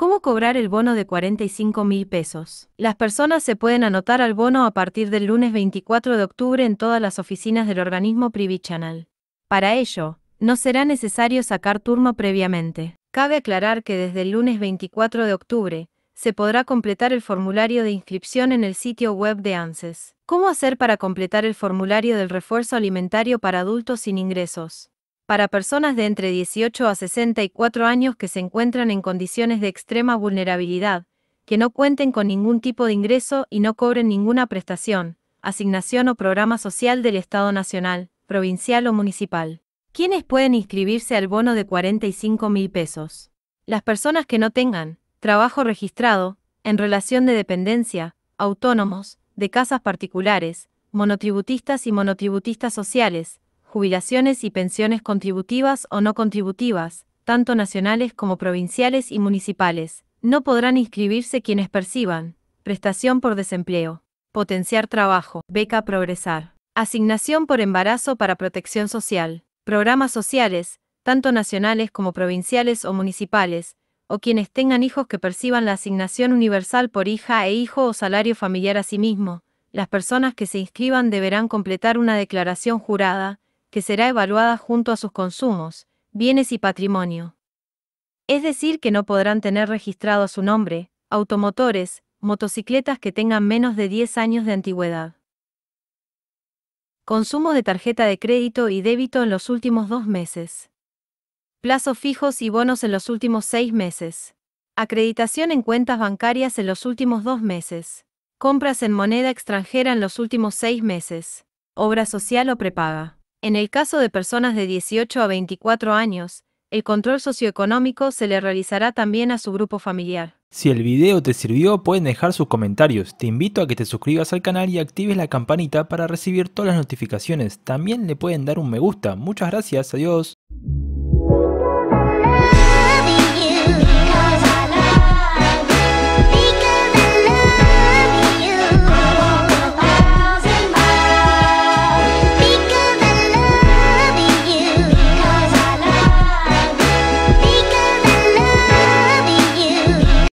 ¿Cómo cobrar el bono de 45 mil pesos? Las personas se pueden anotar al bono a partir del lunes 24 de octubre en todas las oficinas del organismo PriviChanal. Para ello, no será necesario sacar turno previamente. Cabe aclarar que desde el lunes 24 de octubre, se podrá completar el formulario de inscripción en el sitio web de ANSES. ¿Cómo hacer para completar el formulario del refuerzo alimentario para adultos sin ingresos? para personas de entre 18 a 64 años que se encuentran en condiciones de extrema vulnerabilidad, que no cuenten con ningún tipo de ingreso y no cobren ninguna prestación, asignación o programa social del Estado Nacional, provincial o municipal. ¿Quiénes pueden inscribirse al bono de 45 mil pesos? Las personas que no tengan trabajo registrado, en relación de dependencia, autónomos, de casas particulares, monotributistas y monotributistas sociales, jubilaciones y pensiones contributivas o no contributivas, tanto nacionales como provinciales y municipales, no podrán inscribirse quienes perciban prestación por desempleo, potenciar trabajo, beca progresar, asignación por embarazo para protección social, programas sociales, tanto nacionales como provinciales o municipales, o quienes tengan hijos que perciban la asignación universal por hija e hijo o salario familiar a sí mismo, las personas que se inscriban deberán completar una declaración jurada, que será evaluada junto a sus consumos, bienes y patrimonio. Es decir, que no podrán tener registrado su nombre, automotores, motocicletas que tengan menos de 10 años de antigüedad. Consumo de tarjeta de crédito y débito en los últimos dos meses. Plazos fijos y bonos en los últimos seis meses. Acreditación en cuentas bancarias en los últimos dos meses. Compras en moneda extranjera en los últimos seis meses. Obra social o prepaga. En el caso de personas de 18 a 24 años, el control socioeconómico se le realizará también a su grupo familiar. Si el video te sirvió, pueden dejar sus comentarios. Te invito a que te suscribas al canal y actives la campanita para recibir todas las notificaciones. También le pueden dar un me gusta. Muchas gracias, adiós.